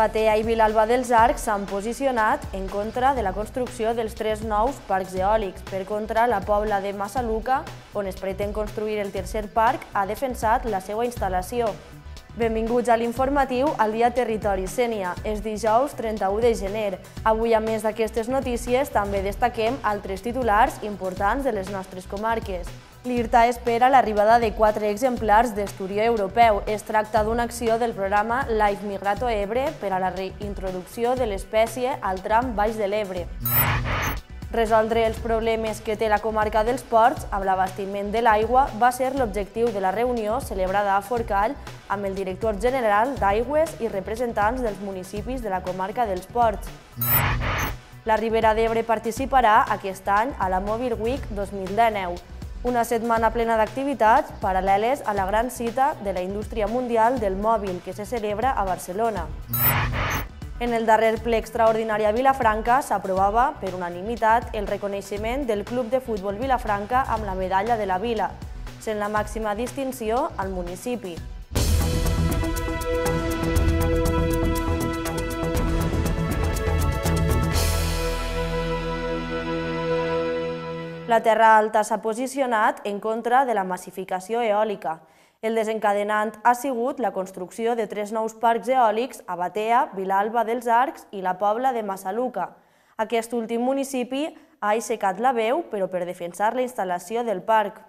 Batea i Vilalba dels Arcs s'han posicionat en contra de la construcció dels tres nous parcs eòlics. Per contra, la pobla de Massaluca, on es pretén construir el tercer parc, ha defensat la seva instal·lació. Benvinguts a l'informatiu al dia Territori Sènia. És dijous 31 de gener. Avui, a més d'aquestes notícies, també destaquem altres titulars importants de les nostres comarques. L'IRTA espera l'arribada de quatre exemplars d'Esturió Europeu. Es tracta d'una acció del programa Life Migrato Ebre per a la reintroducció de l'espècie al tram baix de l'Ebre. Resoldre els problemes que té la comarca dels ports amb l'abastiment de l'aigua va ser l'objectiu de la reunió celebrada a Forcall amb el director general d'Aigües i representants dels municipis de la comarca dels ports. La Ribera d'Ebre participarà aquest any a la Mobile Week 2019. Una setmana plena d'activitats paral·leles a la gran cita de la indústria mundial del mòbil que se celebra a Barcelona. En el darrer ple extraordinari a Vilafranca s'aprovava, per unanimitat, el reconeixement del Club de Futbol Vilafranca amb la medalla de la Vila, sent la màxima distinció al municipi. La Terra Alta s'ha posicionat en contra de la massificació eòlica. El desencadenant ha sigut la construcció de tres nous parcs eòlics a Batea, Vilalba dels Arcs i la Pobla de Massaluca. Aquest últim municipi ha aixecat la veu, però per defensar la instal·lació del parc.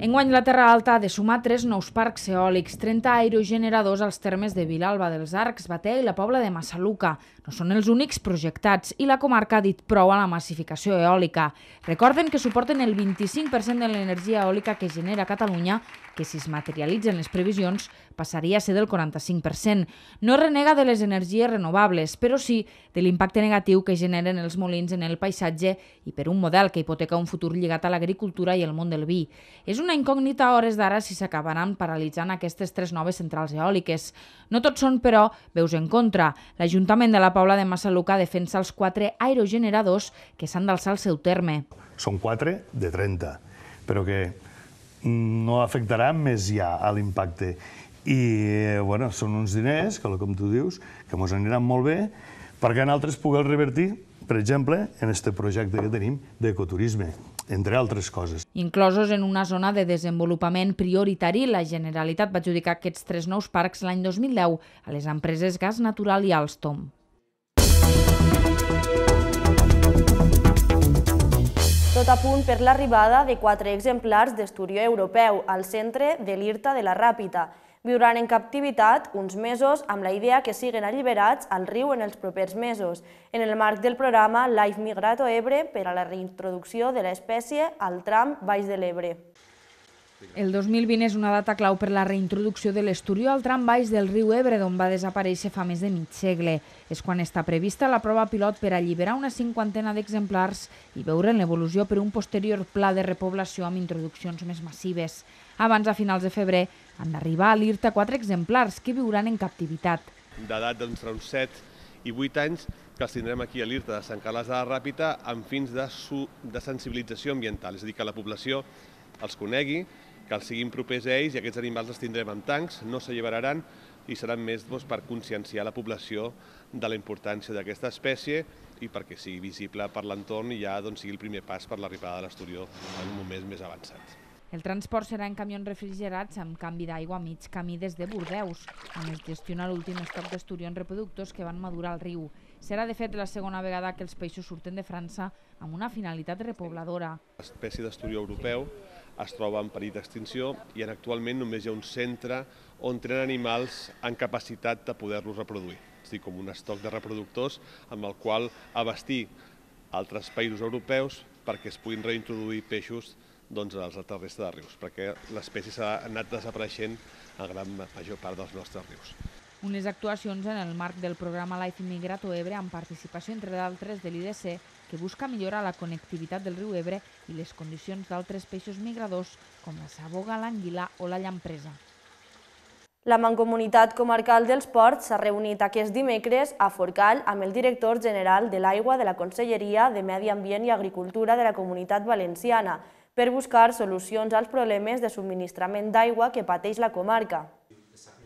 Enguany la Terra Alta ha de sumar tres nous parcs eòlics, 30 aerogeneradors als termes de Vilalba dels Arcs, Batea i la Pobla de Massaluca. No són els únics projectats i la comarca ha dit prou a la massificació eòlica. Recorden que suporten el 25% de l'energia eòlica que genera Catalunya, que si es materialitzen les previsions passaria a ser del 45%. No renega de les energies renovables, però sí de l'impacte negatiu que generen els molins en el paisatge i per un model que hipoteca un futur lligat a l'agricultura i el món del vi. És un una incògnita a hores d'ara si s'acabaran paralitzant aquestes tres noves centrals eòliques. No tots són, però, veus en contra. L'Ajuntament de la Pobla de Massaluca defensa els quatre aerogeneradors que s'han d'alçar al seu terme. Són quatre de 30, però que no afectarà més ja a l'impacte. I, eh, bueno, són uns diners, que com tu dius, que ens aniran molt bé, perquè en altres pugueu revertir, per exemple, en aquest projecte que tenim d'ecoturisme entre altres coses. Inclosos en una zona de desenvolupament prioritari, la Generalitat va adjudicar aquests tres nous parcs l'any 2010 a les empreses Gas Natural i Alstom. Tot a punt per l'arribada de quatre exemplars d'esturió europeu al centre de l'IRTA de la Ràpita. Viuran en captivitat uns mesos amb la idea que siguin alliberats al riu en els propers mesos, en el marc del programa Life Migrato Ebre per a la reintroducció de l'espècie al tram Baix de l'Ebre. El 2020 és una data clau per la reintroducció de l'esturió al tram baix del riu Ebre, d'on va desaparèixer fa més de mig segle. És quan està prevista la prova pilot per alliberar una cinquantena d'exemplars i veure l'evolució per un posterior pla de repoblació amb introduccions més massives. Abans, de finals de febrer, han d'arribar a l'IRTA quatre exemplars que viuran en captivitat. D'edat d'entre uns 7 i 8 anys, que els tindrem aquí a l'IRTA de Sant Carles de la Ràpita amb fins de, su, de sensibilització ambiental, és a dir, que la població els conegui, que els siguin propers a ells i aquests animals els tindrem en tancs, no s'alliberaran i seran més doncs, per conscienciar la població de la importància d'aquesta espècie i perquè sigui visible per l'entorn i ja doncs, sigui el primer pas per l'arribada de l'esturió en un moment més avançat. El transport serà en camions refrigerats amb canvi d'aigua a mig camí des de Bordeus, on es gestiona l'últim estoc d'esturions reproductors que van madurar al riu. Serà, de fet, la segona vegada que els peixos surten de França amb una finalitat repobladora. L'espècie d'esturió europeu es troba en perill d'extinció i actualment només hi ha un centre on tenen animals en capacitat de poder-los reproduir. És a dir, com un estoc de reproductors amb el qual abastir altres països europeus perquè es puguin reintroduir peixos doncs, als altres restes de rius, perquè l'espècie s'ha anat desapareixent a gran major part dels nostres rius. Unes actuacions en el marc del programa Life Immigrato Ebre amb participació, entre d'altres, de l'IDC, que busca millorar la connectivitat del riu Ebre i les condicions d'altres peixos migradors, com la saboga, l'anguila o la llampresa. La Mancomunitat Comarcal dels Ports s'ha reunit aquest dimecres a Forcall amb el director general de l'Aigua de la Conselleria de Medi Ambient i Agricultura de la Comunitat Valenciana, per buscar solucions als problemes de subministrament d'aigua que pateix la comarca.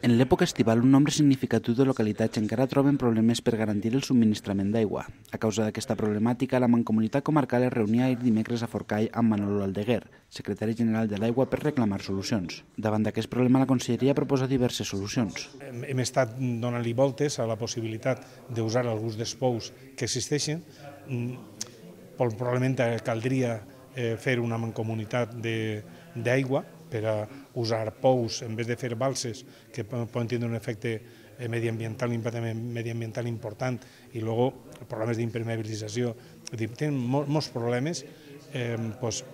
En l'època estival, un nombre significatiu de localitats encara troben problemes per garantir el subministrament d'aigua. A causa d'aquesta problemàtica, la Mancomunitat Comarcal es reunia ahir dimecres a Forcall amb Manolo Aldeguer, secretari general de l'Aigua, per reclamar solucions. Davant d'aquest problema, la conselleria proposa diverses solucions. Hem, estat donant-li voltes a la possibilitat d'usar alguns dels pous que existeixen. Mm, probablement caldria eh, fer una mancomunitat d'aigua per a usar pous en vez de fer balses que poden tindre un efecte eh, mediambiental, un impacte mediambiental important i luego problemes d'impermeabilització. Tenen molts problemes eh,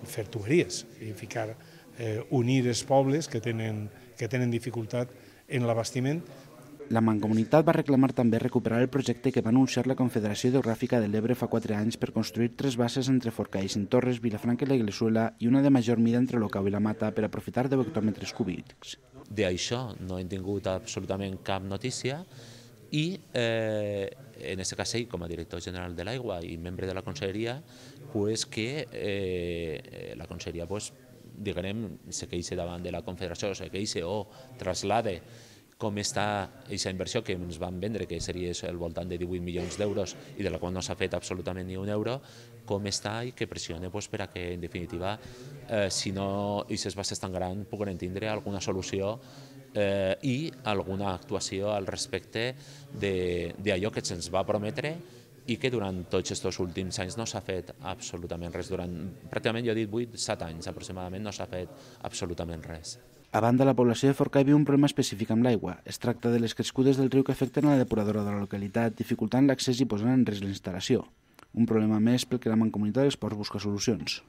fer tuberies i ficar, eh, unir els pobles que tenen, que tenen dificultat en l'abastiment la Mancomunitat va reclamar també recuperar el projecte que va anunciar la Confederació Geogràfica de l'Ebre fa quatre anys per construir tres bases entre Forcaix en Torres, Vilafranca i la Iglesuela i una de major mida entre Locau i la Mata per aprofitar de vectòmetres cúbics. D'això no hem tingut absolutament cap notícia i eh, en aquest cas ell, com a director general de l'aigua i membre de la conselleria, pues que eh, la conselleria pues, diguem, se queixi davant de la Confederació, se queixi o traslade com està aquesta inversió que ens van vendre, que seria al voltant de 18 milions d'euros i de la qual no s'ha fet absolutament ni un euro, com està i que pressione pues, per a que, en definitiva, eh, si no va ser tan gran, puguen tindre alguna solució eh, i alguna actuació al respecte d'allò que se'ns va prometre i que durant tots aquests últims anys no s'ha fet absolutament res. Durant, pràcticament, jo he dit 8, 7 anys aproximadament, no s'ha fet absolutament res. A banda, la població de Forcai viu un problema específic amb l'aigua. Es tracta de les crescudes del riu que afecten a la depuradora de la localitat, dificultant l'accés i posant en risc l'instal·lació. Un problema més pel que la Mancomunitat dels Ports busca solucions.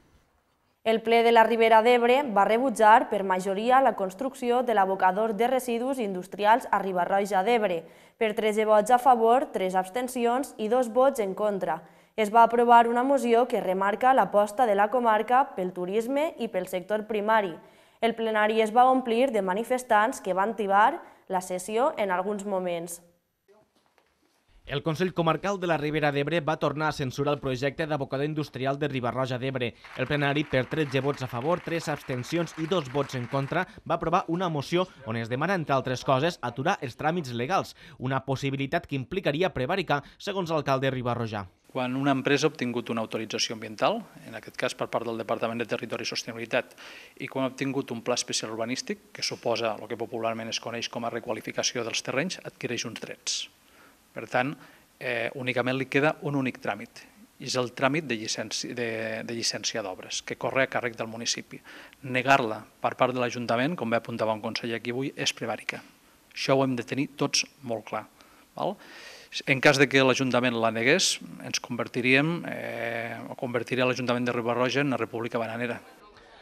El ple de la Ribera d'Ebre va rebutjar per majoria la construcció de l'abocador de residus industrials a Ribarroja d'Ebre, per 13 vots a favor, 3 abstencions i 2 vots en contra. Es va aprovar una moció que remarca l'aposta de la comarca pel turisme i pel sector primari, el plenari es va omplir de manifestants que van tibar la sessió en alguns moments. El Consell Comarcal de la Ribera d'Ebre va tornar a censurar el projecte d'abocador industrial de Ribarroja d'Ebre. El plenari, per 13 vots a favor, 3 abstencions i 2 vots en contra, va aprovar una moció on es demana, entre altres coses, aturar els tràmits legals, una possibilitat que implicaria prevaricar, segons l'alcalde Ribarroja. Quan una empresa ha obtingut una autorització ambiental, en aquest cas per part del Departament de Territori i Sostenibilitat, i quan ha obtingut un pla especial urbanístic, que suposa el que popularment es coneix com a requalificació dels terrenys, adquireix uns drets. Per tant, eh, únicament li queda un únic tràmit, i és el tràmit de llicència, de, de llicència d'obres, que corre a càrrec del municipi. Negar-la per part de l'Ajuntament, com bé apuntava un conseller aquí avui, és prevàrica. Això ho hem de tenir tots molt clar. Val? En cas de que l'Ajuntament la negués, ens convertiríem, eh, o convertiria l'Ajuntament de Ribarroja en una república bananera.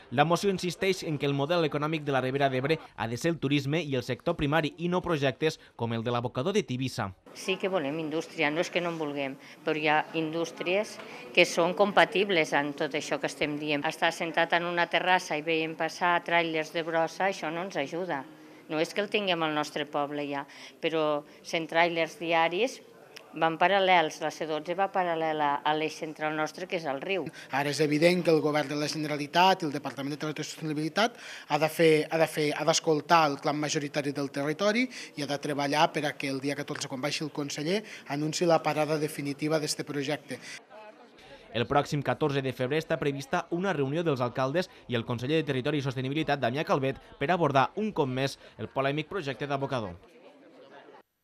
La moció insisteix en que el model econòmic de la Ribera d'Ebre ha de ser el turisme i el sector primari i no projectes com el de l'abocador de Tivissa. Sí que volem indústria, no és que no en vulguem, però hi ha indústries que són compatibles amb tot això que estem dient. Estar sentat en una terrassa i veient passar trailers de brossa, això no ens ajuda. No és que el tinguem al nostre poble ja, però sent trailers diaris van paral·lels, la C12 va paral·lela a l'eix central nostre, que és el riu. Ara és evident que el govern de la Generalitat i el Departament de Territori i Sostenibilitat ha de fer, ha de fer, ha d'escoltar el clan majoritari del territori i ha de treballar per a que el dia 14, quan baixi el conseller, anunci la parada definitiva d'aquest projecte. El pròxim 14 de febrer està prevista una reunió dels alcaldes i el conseller de Territori i Sostenibilitat, Damià Calvet, per abordar un cop més el polèmic projecte d'abocador.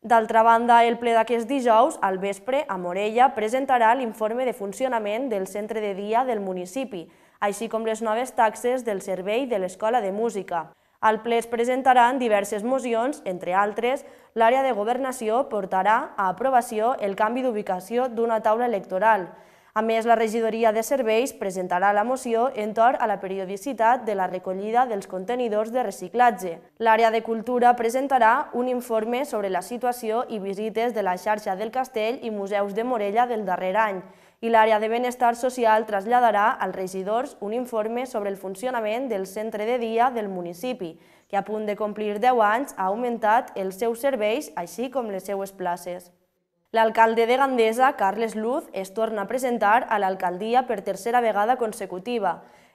D'altra banda, el ple d'aquest dijous, al vespre, a Morella, presentarà l'informe de funcionament del centre de dia del municipi, així com les noves taxes del servei de l'Escola de Música. Al ple es presentaran diverses mocions, entre altres, l'àrea de governació portarà a aprovació el canvi d'ubicació d'una taula electoral, a més, la regidoria de serveis presentarà la moció en torn a la periodicitat de la recollida dels contenidors de reciclatge. L'àrea de cultura presentarà un informe sobre la situació i visites de la xarxa del castell i museus de Morella del darrer any, i l'àrea de benestar social traslladarà als regidors un informe sobre el funcionament del centre de dia del municipi, que a punt de complir 10 anys ha augmentat els seus serveis així com les seues places. L'alcalde de Gandesa, Carles Luz, es torna a presentar a l'alcaldia per tercera vegada consecutiva.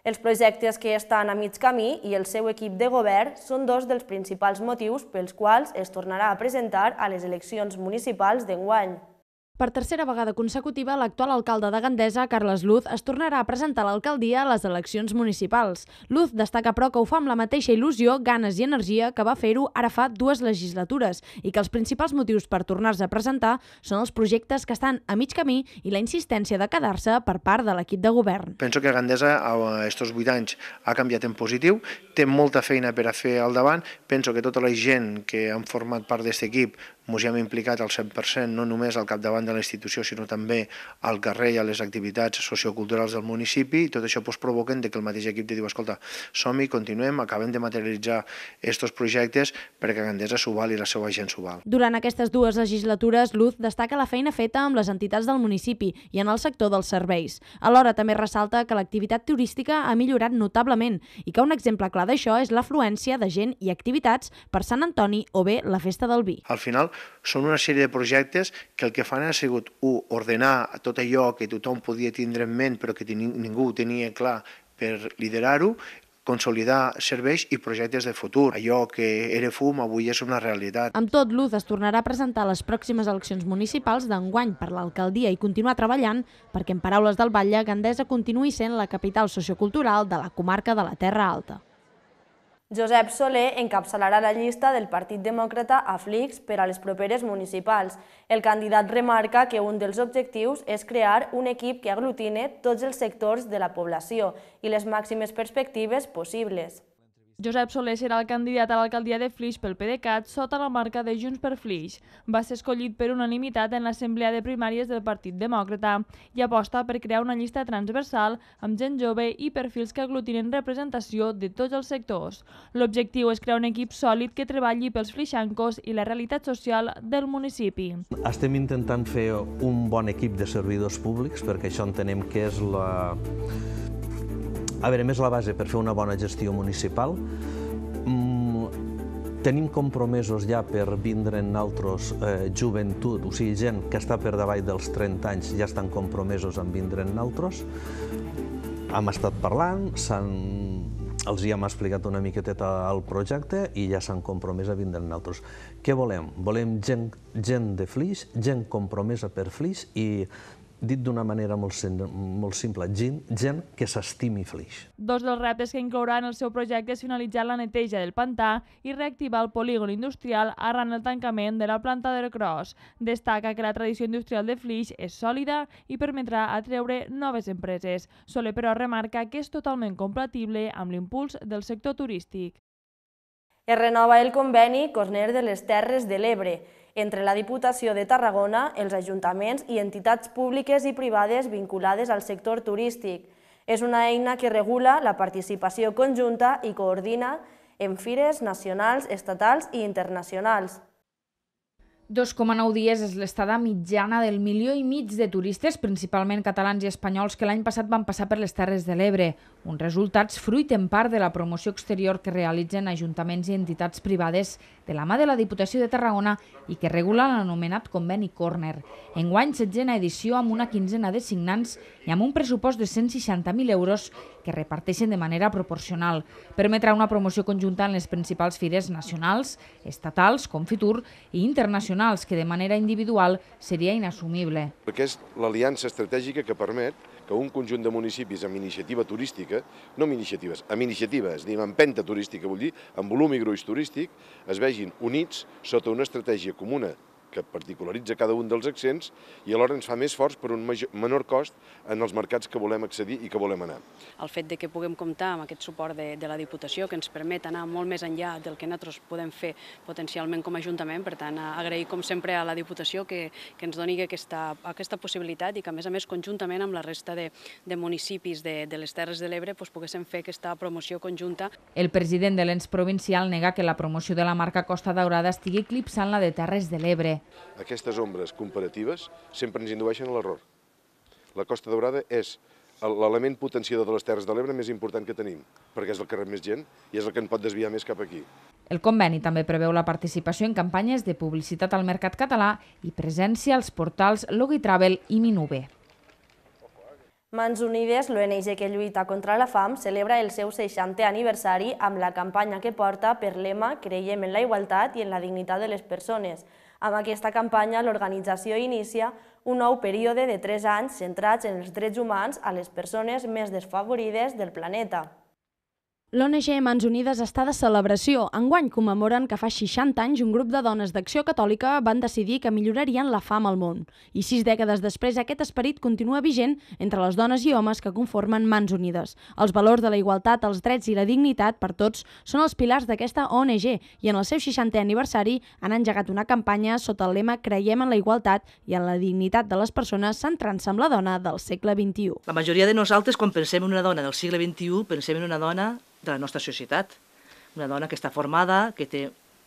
Els projectes que estan a mig camí i el seu equip de govern són dos dels principals motius pels quals es tornarà a presentar a les eleccions municipals d'enguany. Per tercera vegada consecutiva, l'actual alcalde de Gandesa, Carles Luz, es tornarà a presentar a l'alcaldia a les eleccions municipals. Luz destaca, però, que ho fa amb la mateixa il·lusió, ganes i energia que va fer-ho ara fa dues legislatures i que els principals motius per tornar-se a presentar són els projectes que estan a mig camí i la insistència de quedar-se per part de l'equip de govern. Penso que Gandesa, a aquests vuit anys, ha canviat en positiu, té molta feina per a fer al davant, penso que tota la gent que han format part d'aquest equip ens hi hem implicat al 100%, no només al capdavant de la institució, sinó també al carrer i a les activitats socioculturals del municipi, i tot això doncs, provoquen que el mateix equip te diu, escolta, som-hi, continuem, acabem de materialitzar aquests projectes perquè Gandesa s'ho val i la seva gent s'ho val. Durant aquestes dues legislatures, Luz destaca la feina feta amb les entitats del municipi i en el sector dels serveis. Alhora també ressalta que l'activitat turística ha millorat notablement i que un exemple clar d'això és l'afluència de gent i activitats per Sant Antoni o bé la Festa del Vi. Al final, són una sèrie de projectes que el que fan ha sigut, un, ordenar tot allò que tothom podia tindre en ment però que ningú tenia clar per liderar-ho, consolidar serveis i projectes de futur. Allò que era fum avui és una realitat. Amb tot, l'UD es tornarà a presentar les pròximes eleccions municipals d'enguany per l'alcaldia i continuar treballant perquè, en paraules del Batlle, Gandesa continuï sent la capital sociocultural de la comarca de la Terra Alta. Josep Soler encapçalarà la llista del Partit Demòcrata a Flix per a les properes municipals. El candidat remarca que un dels objectius és crear un equip que aglutine tots els sectors de la població i les màximes perspectives possibles. Josep Soler serà el candidat a l'alcaldia de Flix pel PDeCAT sota la marca de Junts per Flix. Va ser escollit per unanimitat en l'assemblea de primàries del Partit Demòcrata i aposta per crear una llista transversal amb gent jove i perfils que aglutinen representació de tots els sectors. L'objectiu és crear un equip sòlid que treballi pels flixancos i la realitat social del municipi. Estem intentant fer un bon equip de servidors públics perquè això entenem que és la a veure, més la base per fer una bona gestió municipal. Mm, tenim compromesos ja per vindre en altres eh, joventut, o sigui, gent que està per davall dels 30 anys ja estan compromesos en vindre en altres. Hem estat parlant, s'han els hi hem explicat una miqueteta el projecte i ja s'han compromès a vindre amb nosaltres. Què volem? Volem gent, gent de Flix, gent compromesa per Flix i dit d'una manera molt, molt simple, gent, gent que s'estimi Flix. Dos dels reptes que inclouran el seu projecte és finalitzar la neteja del pantà i reactivar el polígon industrial arran del tancament de la planta del Cross. Destaca que la tradició industrial de Flix és sòlida i permetrà atreure noves empreses. Soler, però, remarca que és totalment compatible amb l'impuls del sector turístic. Es renova el conveni Cosner de les Terres de l'Ebre, entre la Diputació de Tarragona, els ajuntaments i entitats públiques i privades vinculades al sector turístic. És una eina que regula la participació conjunta i coordina en fires nacionals, estatals i internacionals. 2,9 dies és l'estada mitjana del milió i mig de turistes, principalment catalans i espanyols, que l'any passat van passar per les Terres de l'Ebre. Uns resultats fruit en part de la promoció exterior que realitzen ajuntaments i entitats privades de la mà de la Diputació de Tarragona i que regula l'anomenat Conveni Corner. Enguany, setzena edició amb una quinzena de signants i amb un pressupost de 160.000 euros que reparteixen de manera proporcional. Permetrà una promoció conjunta en les principals fires nacionals, estatals, com Fitur i internacionals nacionals, que de manera individual seria inassumible. Perquè és l'aliança estratègica que permet que un conjunt de municipis amb iniciativa turística, no amb iniciatives, amb iniciatives, és a dir, amb empenta turística, vull dir, amb volum i gruix turístic, es vegin units sota una estratègia comuna que particularitza cada un dels accents i alhora ens fa més forts per un major, menor cost en els mercats que volem accedir i que volem anar. El fet de que puguem comptar amb aquest suport de, de la Diputació que ens permet anar molt més enllà del que nosaltres podem fer potencialment com a Ajuntament, per tant, agrair com sempre a la Diputació que, que ens doni aquesta, aquesta possibilitat i que a més a més conjuntament amb la resta de, de municipis de, de les Terres de l'Ebre doncs, poguéssim fer aquesta promoció conjunta. El president de l'ENS provincial nega que la promoció de la marca Costa Daurada estigui eclipsant la de Terres de l'Ebre. Aquestes ombres comparatives sempre ens indueixen a l'error. La Costa Daurada és l'element potenciador de les Terres de l'Ebre més important que tenim, perquè és el que rep més gent i és el que en pot desviar més cap aquí. El conveni també preveu la participació en campanyes de publicitat al mercat català i presència als portals Logitravel i Minube. Mans Unides, l'ONG que lluita contra la fam, celebra el seu 60è aniversari amb la campanya que porta per lema Creiem en la igualtat i en la dignitat de les persones. Amb aquesta campanya, l'organització inicia un nou període de tres anys centrats en els drets humans a les persones més desfavorides del planeta. L'ONG Mans Unides està de celebració. Enguany commemoren que fa 60 anys un grup de dones d'acció catòlica van decidir que millorarien la fam al món. I sis dècades després aquest esperit continua vigent entre les dones i homes que conformen Mans Unides. Els valors de la igualtat, els drets i la dignitat per tots són els pilars d'aquesta ONG i en el seu 60è aniversari han engegat una campanya sota el lema Creiem en la igualtat i en la dignitat de les persones centrant-se en la dona del segle XXI. La majoria de nosaltres quan pensem en una dona del segle XXI pensem en una dona de la nostra societat. Una dona que està formada, que té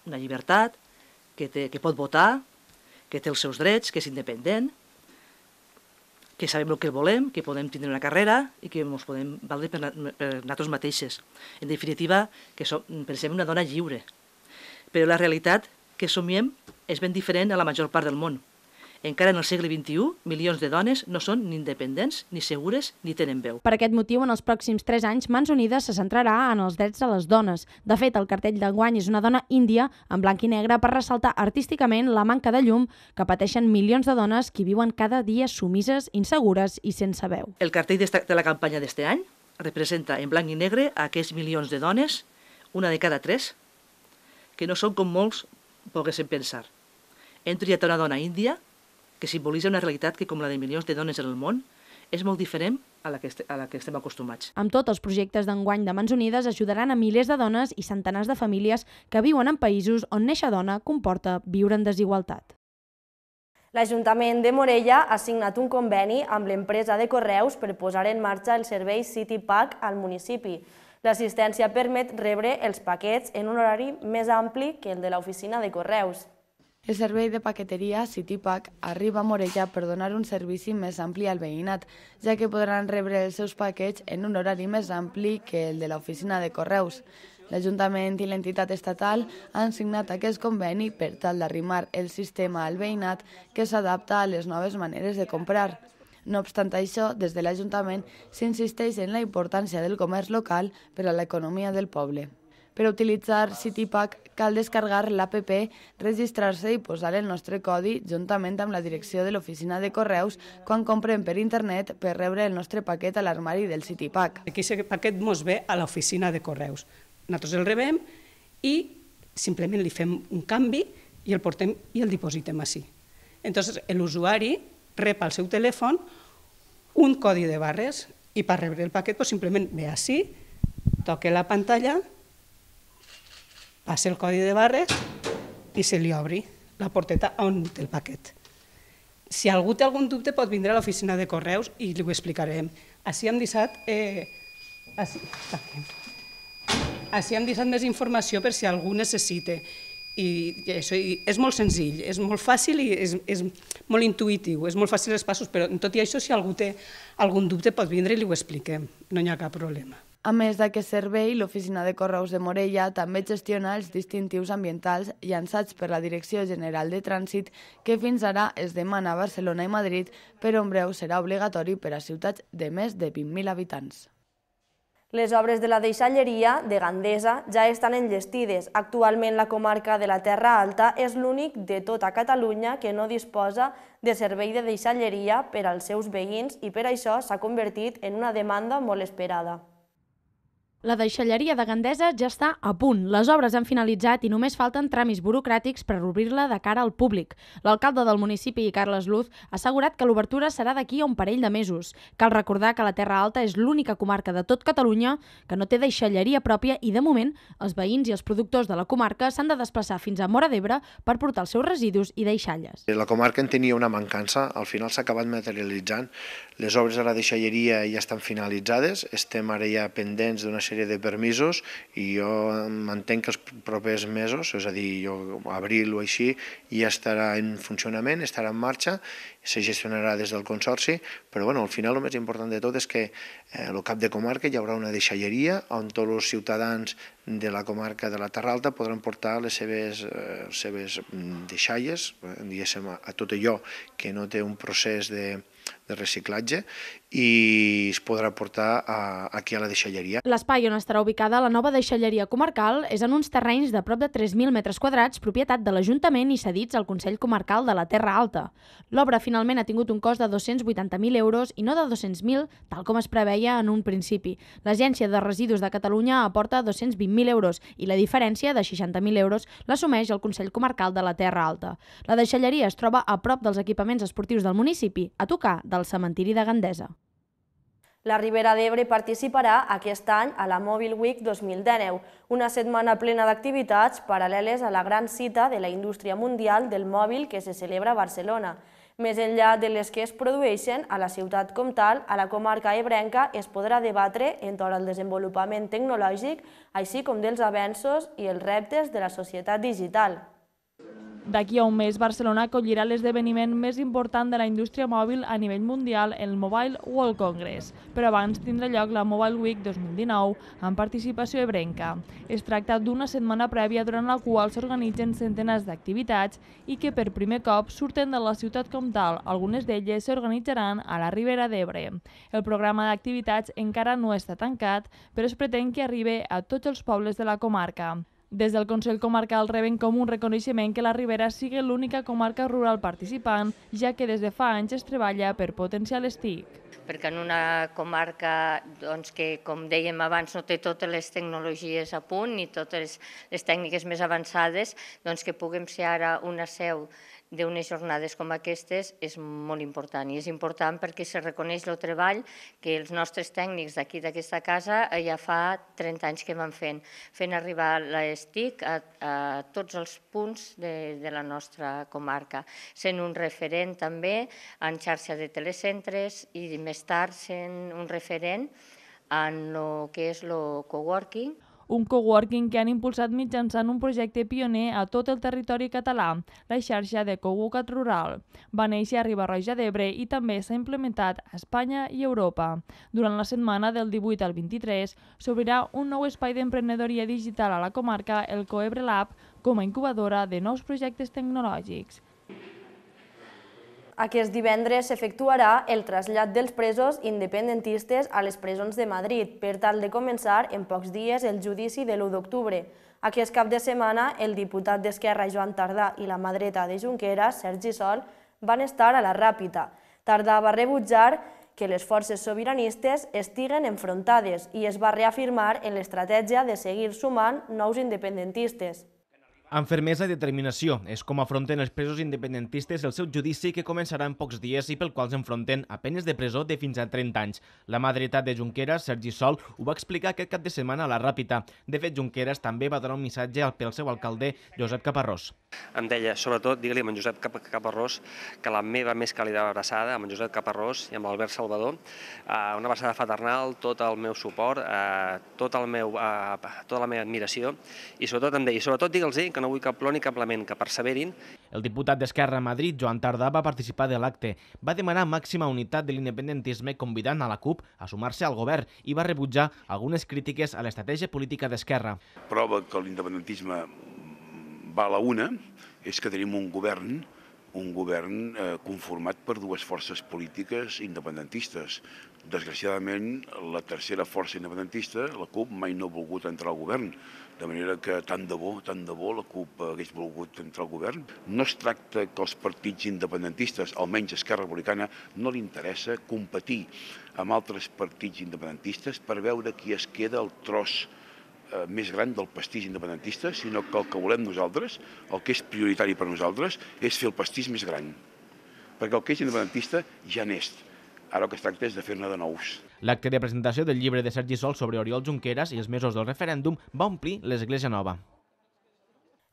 una llibertat, que, té, que pot votar, que té els seus drets, que és independent, que sabem el que volem, que podem tindre una carrera i que ens podem valdre per, per nosaltres mateixes. En definitiva, que som, pensem una dona lliure. Però la realitat que somiem és ben diferent a la major part del món. Encara en el segle XXI, milions de dones no són ni independents, ni segures, ni tenen veu. Per aquest motiu, en els pròxims tres anys, Mans Unides se centrarà en els drets de les dones. De fet, el cartell d'enguany és una dona índia en blanc i negre per ressaltar artísticament la manca de llum que pateixen milions de dones que viuen cada dia sumises, insegures i sense veu. El cartell de la campanya d'este any representa en blanc i negre a aquests milions de dones, una de cada tres, que no són com molts poguessin pensar. Hem triat una dona índia que simbolitza una realitat que, com la de milions de dones en el món, és molt diferent a la, que a la que estem acostumats. Amb tot, els projectes d'enguany de Mans Unides ajudaran a milers de dones i centenars de famílies que viuen en països on néixer dona comporta viure en desigualtat. L'Ajuntament de Morella ha signat un conveni amb l'empresa de Correus per posar en marxa el servei City Pack al municipi. L'assistència permet rebre els paquets en un horari més ampli que el de l'oficina de Correus. El servei de paqueteria Citypack arriba a Morella per donar un servici més ampli al veïnat, ja que podran rebre els seus paquets en un horari més ampli que el de l'oficina de correus. L'Ajuntament i l'entitat estatal han signat aquest conveni per tal d'arrimar el sistema al veïnat que s'adapta a les noves maneres de comprar. No obstant això, des de l'Ajuntament s'insisteix en la importància del comerç local per a l'economia del poble. Per utilitzar CityPack cal descarregar l'APP, registrar-se i posar el nostre codi juntament amb la direcció de l'oficina de correus quan comprem per internet per rebre el nostre paquet a l'armari del CityPack. Aquí aquest paquet mos ve a l'oficina de correus. Nosaltres el rebem i simplement li fem un canvi i el portem i el dipositem així. Entonces, l'usuari rep al seu telèfon un codi de barres i per rebre el paquet pues, simplement ve així, toca la pantalla passa el codi de barres i se li obri la porteta on té el paquet. Si algú té algun dubte pot vindre a l'oficina de correus i li ho explicarem. Així hem deixat... Eh, així, així hem deixat més informació per si algú necessita. I, i això i és molt senzill, és molt fàcil i és, és molt intuïtiu, és molt fàcil els passos, però tot i això si algú té algun dubte pot vindre i li ho expliquem, no hi ha cap problema. A més d'aquest servei, l'Oficina de Correus de Morella també gestiona els distintius ambientals llançats per la Direcció General de Trànsit, que fins ara es demana a Barcelona i Madrid, però en breu serà obligatori per a ciutats de més de 20.000 habitants. Les obres de la deixalleria de Gandesa ja estan enllestides. Actualment la comarca de la Terra Alta és l'únic de tota Catalunya que no disposa de servei de deixalleria per als seus veïns i per això s'ha convertit en una demanda molt esperada. La deixalleria de Gandesa ja està a punt. Les obres han finalitzat i només falten tràmits burocràtics per obrir-la de cara al públic. L'alcalde del municipi, Carles Luz, ha assegurat que l'obertura serà d'aquí a un parell de mesos. Cal recordar que la Terra Alta és l'única comarca de tot Catalunya que no té deixalleria pròpia i, de moment, els veïns i els productors de la comarca s'han de desplaçar fins a Mora d'Ebre per portar els seus residus i deixalles. Eh, la comarca en tenia una mancança, al final s'ha acabat materialitzant. Les obres de la deixalleria ja estan finalitzades, estem ara ja pendents d'una sèrie sèrie de permisos i jo entenc que els propers mesos, és a dir, jo abril o així, ja estarà en funcionament, estarà en marxa, se gestionarà des del Consorci, però bueno, al final el més important de tot és que eh, el cap de comarca hi haurà una deixalleria on tots els ciutadans de la comarca de la Terra Alta podran portar les seves, eh, les seves mm, deixalles, eh, diguéssim, a tot allò que no té un procés de, de reciclatge i es podrà portar a, aquí a la deixalleria. L'espai on estarà ubicada la nova deixalleria comarcal és en uns terrenys de prop de 3.000 metres quadrats propietat de l'Ajuntament i cedits al Consell Comarcal de la Terra Alta. L'obra finalment ha tingut un cost de 280.000 euros i no de 200.000, tal com es preveia en un principi. L'Agència de Residus de Catalunya aporta 220.000 euros i la diferència de 60.000 euros l'assumeix el Consell Comarcal de la Terra Alta. La deixalleria es troba a prop dels equipaments esportius del municipi, a tocar del cementiri de Gandesa. La Ribera d'Ebre participarà aquest any a la Mobile Week 2019, una setmana plena d'activitats paral·leles a la gran cita de la indústria mundial del mòbil que se celebra a Barcelona. Més enllà de les que es produeixen a la ciutat com tal, a la comarca ebrenca es podrà debatre entorn al desenvolupament tecnològic, així com dels avenços i els reptes de la societat digital. D'aquí a un mes, Barcelona acollirà l'esdeveniment més important de la indústria mòbil a nivell mundial, el Mobile World Congress, però abans tindrà lloc la Mobile Week 2019, amb participació ebrenca. Es tracta d'una setmana prèvia durant la qual s'organitzen centenars d'activitats i que per primer cop surten de la ciutat com tal. Algunes d'elles s'organitzaran a la Ribera d'Ebre. El programa d'activitats encara no està tancat, però es pretén que arribi a tots els pobles de la comarca. Des del Consell Comarcal reben com un reconeixement que la Ribera sigui l'única comarca rural participant, ja que des de fa anys es treballa per potenciar les TIC. Perquè en una comarca doncs, que, com dèiem abans, no té totes les tecnologies a punt ni totes les tècniques més avançades, doncs que puguem ser ara una seu d'unes jornades com aquestes és molt important i és important perquè se reconeix el treball que els nostres tècnics d'aquí d'aquesta casa eh, ja fa 30 anys que van fent, fent arribar l'ESTIC a, a tots els punts de, de la nostra comarca, sent un referent també en xarxa de telecentres i més tard sent un referent en el que és el coworking un coworking que han impulsat mitjançant un projecte pioner a tot el territori català, la xarxa de Coworkat Rural. Va néixer a Ribarroja d'Ebre i també s'ha implementat a Espanya i Europa. Durant la setmana del 18 al 23 s'obrirà un nou espai d'emprenedoria digital a la comarca, el Coebre Lab, com a incubadora de nous projectes tecnològics. Aquest divendres s'efectuarà el trasllat dels presos independentistes a les presons de Madrid per tal de començar en pocs dies el judici de l'1 d'octubre. Aquest cap de setmana, el diputat d'Esquerra Joan Tardà i la madreta de Junqueras, Sergi Sol, van estar a la Ràpita. Tardà va rebutjar que les forces sobiranistes estiguen enfrontades i es va reafirmar en l'estratègia de seguir sumant nous independentistes. Amb fermesa i determinació és com afronten els presos independentistes el seu judici que començarà en pocs dies i pel qual s'enfronten a penes de presó de fins a 30 anys. La mà dreta de Junqueras, Sergi Sol, ho va explicar aquest cap de setmana a la Ràpita. De fet, Junqueras també va donar un missatge pel seu alcalde, Josep Caparrós. Em deia, sobretot, digue-li a en Josep Caparrós que la meva més càlida abraçada, amb en Josep Caparrós i amb l'Albert Salvador, eh, una abraçada fraternal, tot el meu suport, eh, tot el meu, eh, tota la meva admiració, i sobretot em deia, sobretot digue'ls que no vull que plor ni cap lament, que perseverin. El diputat d'Esquerra a Madrid, Joan Tardà, va participar de l'acte. Va demanar màxima unitat de l'independentisme convidant a la CUP a sumar-se al govern i va rebutjar algunes crítiques a l'estratègia política d'Esquerra. Prova que l'independentisme va a la una és que tenim un govern un govern eh, conformat per dues forces polítiques independentistes, Desgraciadament, la tercera força independentista, la CUP, mai no ha volgut entrar al govern, de manera que tant de bo, tant de bo la CUP hagués volgut entrar al govern. No es tracta que els partits independentistes, almenys Esquerra Republicana, no li interessa competir amb altres partits independentistes per veure qui es queda el tros eh, més gran del pastís independentista, sinó que el que volem nosaltres, el que és prioritari per nosaltres, és fer el pastís més gran. Perquè el que és independentista ja n'és. Ara el que es tracta és de fer-ne de nous. L'acte de presentació del llibre de Sergi Sol sobre Oriol Junqueras i els mesos del referèndum va omplir l'Església Nova.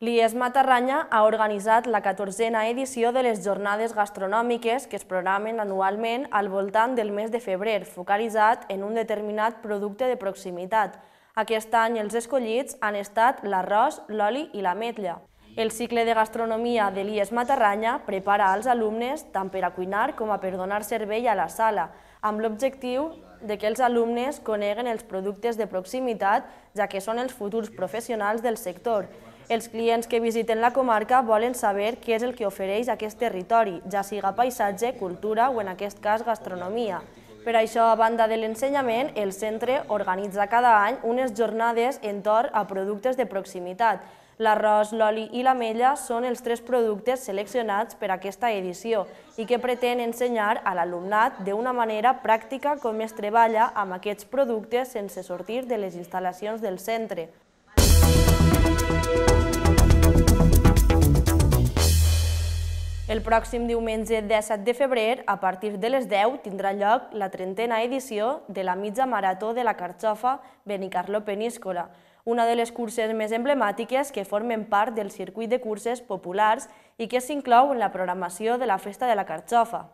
L'IES Matarranya ha organitzat la 14a edició de les jornades gastronòmiques que es programen anualment al voltant del mes de febrer, focalitzat en un determinat producte de proximitat. Aquest any els escollits han estat l'arròs, l'oli i l'ametlla. El cicle de gastronomia de l'IES Matarranya prepara als alumnes tant per a cuinar com a per donar servei a la sala, amb l'objectiu de que els alumnes coneguen els productes de proximitat, ja que són els futurs professionals del sector. Els clients que visiten la comarca volen saber què és el que ofereix aquest territori, ja siga paisatge, cultura o, en aquest cas, gastronomia. Per això, a banda de l'ensenyament, el centre organitza cada any unes jornades entorn a productes de proximitat, L'arròs, l'oli i l'ametlla són els tres productes seleccionats per aquesta edició i que pretén ensenyar a l'alumnat d'una manera pràctica com es treballa amb aquests productes sense sortir de les instal·lacions del centre. El pròxim diumenge 17 de febrer, a partir de les 10, tindrà lloc la trentena edició de la mitja marató de la Carxofa Benicarló Peníscola una de les curses més emblemàtiques que formen part del circuit de curses populars i que s'inclou en la programació de la Festa de la Carxofa.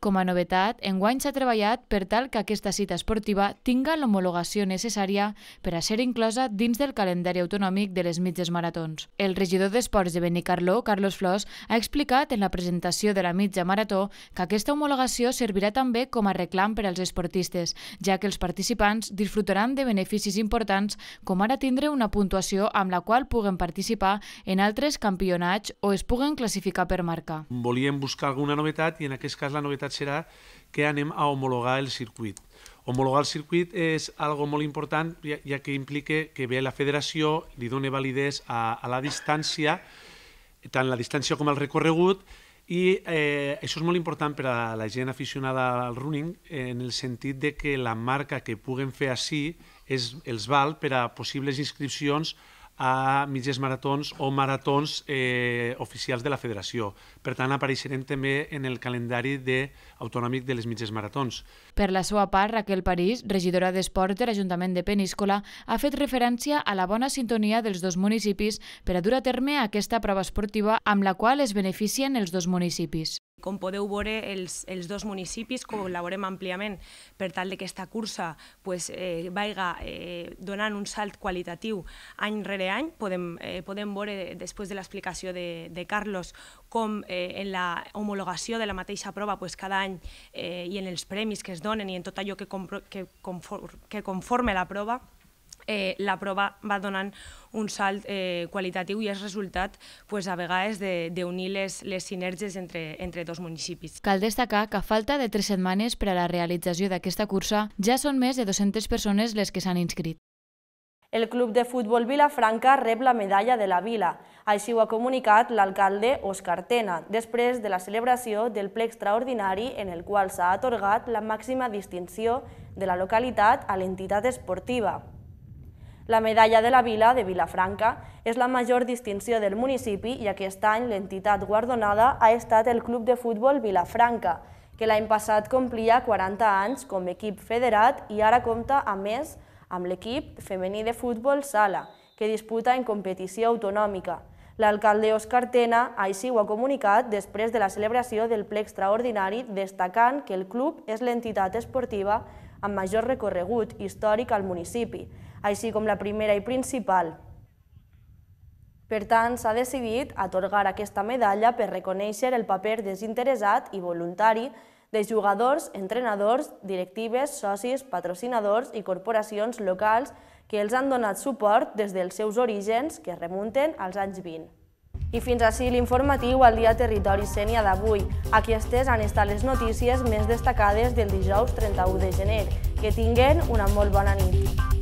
Com a novetat, enguany s'ha treballat per tal que aquesta cita esportiva tinga l'homologació necessària per a ser inclosa dins del calendari autonòmic de les mitges maratons. El regidor d'Esports de Benicarló, Carlos Flors, ha explicat en la presentació de la mitja marató que aquesta homologació servirà també com a reclam per als esportistes, ja que els participants disfrutaran de beneficis importants com ara tindre una puntuació amb la qual puguen participar en altres campionats o es puguen classificar per marca. Volíem buscar alguna novetat i en aquest cas la novetat novetat serà que anem a homologar el circuit. Homologar el circuit és algo molt important, ja, ja que implica que bé la federació li dona validesa a, a la distància, tant la distància com el recorregut, i eh, això és molt important per a la gent aficionada al running, en el sentit de que la marca que puguen fer així és, els val per a possibles inscripcions a mitges maratons o maratons eh, oficials de la federació. Per tant, apareixerem també en el calendari de autonòmic de les mitges maratons. Per la seva part, Raquel París, regidora d'Esports de l'Ajuntament de Peníscola, ha fet referència a la bona sintonia dels dos municipis per a dur a terme aquesta prova esportiva amb la qual es beneficien els dos municipis. Com podeu veure, els, els dos municipis col·laborem àmpliament per tal que aquesta cursa pues, eh, vaiga eh, donant un salt qualitatiu any rere any. Podem, eh, podem veure, eh, després de l'explicació de, de Carlos, com eh, en la homologació de la mateixa prova pues, cada any eh, i en els premis que es donen i en tot allò que, compro, que, conform, que conforme la prova, eh, la prova va donant un salt eh, qualitatiu i és resultat pues, a vegades d'unir les, les sinergies entre, entre dos municipis. Cal destacar que a falta de tres setmanes per a la realització d'aquesta cursa ja són més de 200 persones les que s'han inscrit. El Club de Futbol Vilafranca rep la medalla de la vila. Així ho ha comunicat l'alcalde Òscar Tena, després de la celebració del ple extraordinari en el qual s'ha atorgat la màxima distinció de la localitat a l'entitat esportiva. La medalla de la vila de Vilafranca és la major distinció del municipi i aquest any l'entitat guardonada ha estat el Club de Futbol Vilafranca, que l'any passat complia 40 anys com a equip federat i ara compta, a més, amb l'equip femení de futbol sala, que disputa en competició autonòmica. L'alcalde Òscar Tena així ho ha comunicat després de la celebració del ple extraordinari, destacant que el club és l'entitat esportiva amb major recorregut històric al municipi així com la primera i principal. Per tant, s'ha decidit atorgar aquesta medalla per reconèixer el paper desinteressat i voluntari de jugadors, entrenadors, directives, socis, patrocinadors i corporacions locals que els han donat suport des dels seus orígens que remunten als anys 20. I fins així l'informatiu al dia Territori Sènia d'avui. Aquestes han estat les notícies més destacades del dijous 31 de gener. Que tinguen una molt bona nit.